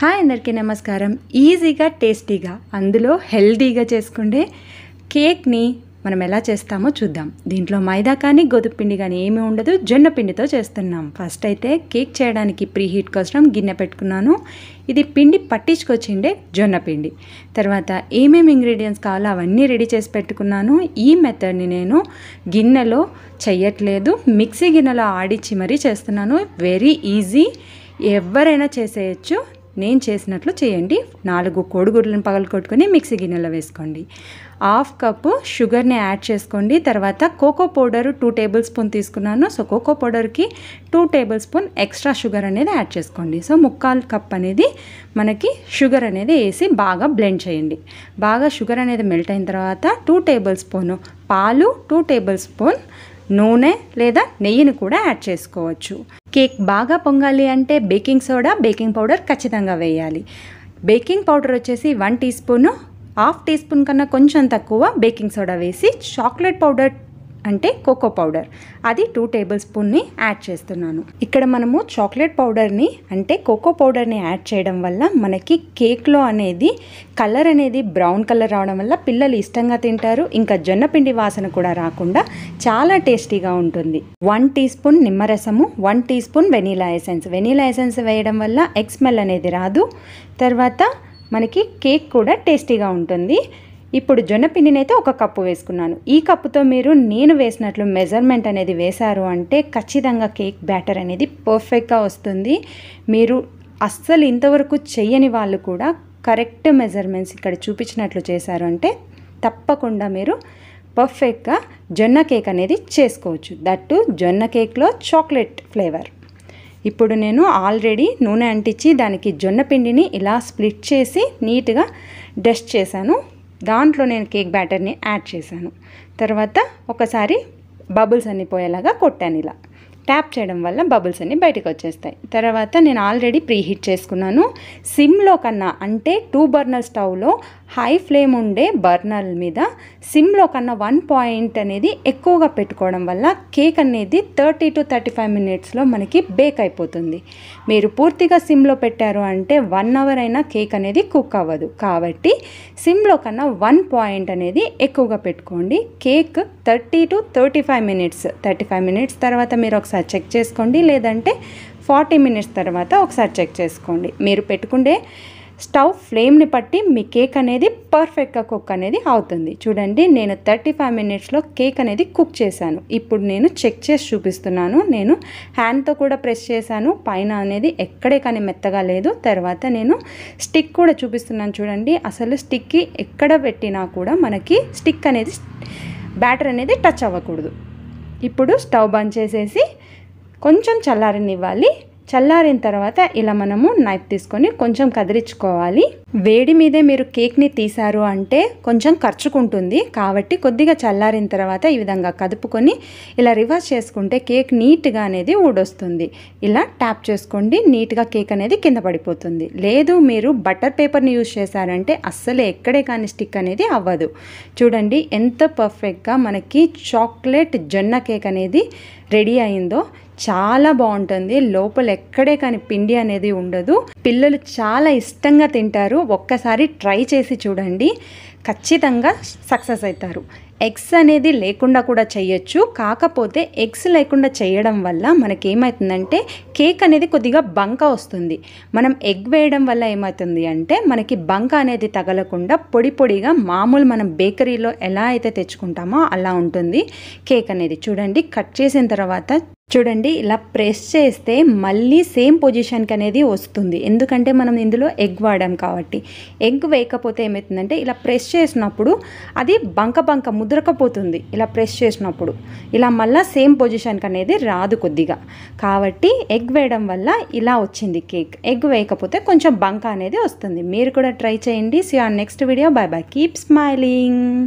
hi అందరికీ నమస్కారం ఈజీగా టేస్టీగా అందులో హెల్దీగా చేసుకుండే కేక్ని మనం ఎలా చేస్తామో చూద్దాం దీంట్లో మైదా కానీ గోధుమ కానీ ఏమీ ఉండదు జొన్న పిండితో చేస్తున్నాం ఫస్ట్ అయితే కేక్ చేయడానికి ప్రీ హీట్ కోసం గిన్నె పెట్టుకున్నాను ఇది పిండి పట్టించుకొచ్చిండే జొన్న పిండి తర్వాత ఏమేమి ఇంగ్రీడియంట్స్ కావాలో అవన్నీ రెడీ చేసి పెట్టుకున్నాను ఈ మెథడ్ని నేను గిన్నెలో చెయ్యట్లేదు మిక్సీ గిన్నెలో ఆడించి మరీ చేస్తున్నాను వెరీ ఈజీ ఎవరైనా చేసేయచ్చు నేను చేసినట్లు చేయండి నాలుగు కోడిగుడ్లను పగలు కొట్టుకొని మిక్సీ గిన్నెలో వేసుకోండి హాఫ్ కప్పు షుగర్ని యాడ్ చేసుకోండి తర్వాత cocoa powder two tablespoon తీసుకున్నాను సో కోకో పౌడర్కి two tablespoon extra sugar అనేది యాడ్ చేసుకోండి సో ముక్కాలు కప్ అనేది మనకి షుగర్ అనేది వేసి బాగా బ్లెండ్ చేయండి బాగా షుగర్ అనేది మెల్ట్ అయిన తర్వాత టూ టేబుల్ స్పూను పాలు టూ టేబుల్ స్పూన్ నూనె లేదా నెయ్యిని కూడా యాడ్ చేసుకోవచ్చు కేక్ బాగా పొంగాలి అంటే బేకింగ్ సోడా బేకింగ్ పౌడర్ ఖచ్చితంగా వేయాలి బేకింగ్ పౌడర్ వచ్చేసి one teaspoon half teaspoon కన్నా కొంచెం తక్కువ బేకింగ్ సోడా వేసి చాక్లెట్ పౌడర్ అంటే కోకో పౌడర్ అది టూ టేబుల్ స్పూన్ని యాడ్ చేస్తున్నాను ఇక్కడ మనము చాక్లెట్ పౌడర్ని అంటే కోకో పౌడర్ని యాడ్ చేయడం వల్ల మనకి కేక్లో అనేది కలర్ అనేది బ్రౌన్ కలర్ రావడం వల్ల పిల్లలు ఇష్టంగా తింటారు ఇంకా జొన్నపిండి వాసన కూడా రాకుండా చాలా టేస్టీగా ఉంటుంది వన్ టీ స్పూన్ నిమ్మరసము one teaspoon vanilla essence vanilla essence వేయడం వల్ల ఎగ్ స్మెల్ అనేది రాదు తర్వాత మనకి కేక్ కూడా టేస్టీగా ఉంటుంది ఇప్పుడు జొన్న పిండినైతే ఒక కప్పు వేసుకున్నాను ఈ కప్పుతో మీరు నేను వేసినట్లు మెజర్మెంట్ అనేది వేశారు అంటే ఖచ్చితంగా కేక్ బ్యాటర్ అనేది పర్ఫెక్ట్గా వస్తుంది మీరు అస్సలు ఇంతవరకు చెయ్యని వాళ్ళు కూడా కరెక్ట్ మెజర్మెంట్స్ ఇక్కడ చూపించినట్లు చేశారు అంటే తప్పకుండా మీరు పర్ఫెక్ట్గా జొన్న కేక్ అనేది చేసుకోవచ్చు దట్టు జొన్న కేక్లో చాక్లెట్ ఫ్లేవర్ ఇప్పుడు నేను ఆల్రెడీ నూనె అంటించి దానికి జొన్న పిండిని ఇలా స్ప్లిట్ చేసి నీట్గా డస్ట్ చేశాను దాంట్లో నేను కేక్ బ్యాటర్ని యాడ్ చేశాను తర్వాత ఒకసారి బబుల్స్ అన్ని పోయేలాగా కొట్టాను ఇలా ట్యాప్ చేయడం వల్ల బబుల్స్ అన్ని బయటకు వచ్చేస్తాయి తర్వాత నేను ఆల్రెడీ ప్రీహీట్ చేసుకున్నాను సిమ్లో కన్నా అంటే టూ బర్నర్ స్టవ్లో హై ఫ్లేమ్ ఉండే బర్నర్ మీద సిమ్లో కన్నా వన్ పాయింట్ అనేది ఎక్కువగా పెట్టుకోవడం వల్ల కేక్ అనేది థర్టీ టు థర్టీ ఫైవ్ మినిట్స్లో మనకి బేక్ అయిపోతుంది మీరు పూర్తిగా సిమ్లో పెట్టారు అంటే వన్ అవర్ అయినా కేక్ అనేది కుక్ అవ్వదు కాబట్టి సిమ్లో కన్నా వన్ పాయింట్ అనేది ఎక్కువగా పెట్టుకోండి cake thirty to thirty five minutes thirty five minutes తర్వాత మీరు ఒకసారి చెక్ చేసుకోండి లేదంటే ఫార్టీ మినిట్స్ తర్వాత ఒకసారి చెక్ చేసుకోండి మీరు పెట్టుకుండే స్టవ్ ఫ్లేమ్ని బట్టి మీ కేక్ అనేది పర్ఫెక్ట్గా కుక్ అనేది అవుతుంది చూడండి నేను థర్టీ ఫైవ్ మినిట్స్లో కేక్ అనేది కుక్ చేశాను ఇప్పుడు నేను చెక్ చేసి చూపిస్తున్నాను నేను హ్యాండ్తో కూడా ప్రెస్ చేశాను పైన అనేది ఎక్కడే కానీ మెత్తగా లేదు తర్వాత నేను స్టిక్ కూడా చూపిస్తున్నాను చూడండి అసలు స్టిక్కి ఎక్కడ పెట్టినా కూడా మనకి స్టిక్ అనేది బ్యాటర్ అనేది టచ్ అవ్వకూడదు ఇప్పుడు స్టవ్ బంద్ చేసేసి కొంచెం చల్లారనివ్వాలి చల్లారిన తర్వాత ఇలా మనము నైఫ్ తీసుకొని కొంచెం కదిలించుకోవాలి వేడి మీదే మీరు కేక్ని తీశారు అంటే కొంచెం ఖర్చుకుంటుంది కాబట్టి కొద్దిగా చల్లారిన తర్వాత ఈ విధంగా కదుపుకొని ఇలా రివర్స్ చేసుకుంటే కేక్ నీట్గా అనేది ఊడొస్తుంది ఇలా ట్యాప్ చేసుకోండి నీట్గా కేక్ అనేది కింద పడిపోతుంది లేదు మీరు బటర్ పేపర్ని యూజ్ చేశారంటే అస్సలు ఎక్కడే కానీ స్టిక్ అనేది అవ్వదు చూడండి ఎంత పర్ఫెక్ట్గా మనకి చాక్లెట్ జొన్న కేక్ అనేది రెడీ అయిందో చాలా బాగుంటుంది లోపల ఎక్కడే కానీ పిండి అనేది ఉండదు పిల్లలు చాలా ఇష్టంగా తింటారు ఒక్కసారి ట్రై చేసి చూడండి ఖచ్చితంగా సక్సెస్ అవుతారు ఎగ్స్ అనేది లేకుండా కూడా చేయొచ్చు కాకపోతే ఎగ్స్ లేకుండా చేయడం వల్ల మనకి ఏమవుతుందంటే కేక్ అనేది కొద్దిగా బంక వస్తుంది మనం ఎగ్ వేయడం వల్ల ఏమవుతుంది అంటే మనకి బంక అనేది తగలకుండా పొడి పొడిగా మామూలు మనం బేకరీలో ఎలా అయితే తెచ్చుకుంటామో అలా ఉంటుంది కేక్ అనేది చూడండి కట్ చేసిన తర్వాత చూడండి ఇలా ప్రెస్ చేస్తే మళ్ళీ సేమ్ పొజిషన్కి అనేది వస్తుంది ఎందుకంటే మనం ఇందులో ఎగ్ వాడాం కాబట్టి ఎగ్ వేయకపోతే ఏమవుతుందంటే ఇలా ప్రెస్ చేసినప్పుడు అది బంక బంక ముద్రకపోతుంది ఇలా ప్రెస్ చేసినప్పుడు ఇలా మళ్ళీ సేమ్ పొజిషన్కి అనేది రాదు కొద్దిగా కాబట్టి ఎగ్ వేయడం వల్ల ఇలా వచ్చింది కేక్ ఎగ్ వేయకపోతే కొంచెం బంక అనేది వస్తుంది మీరు కూడా ట్రై చేయండి సి ఆర్ next video bye bye keep smiling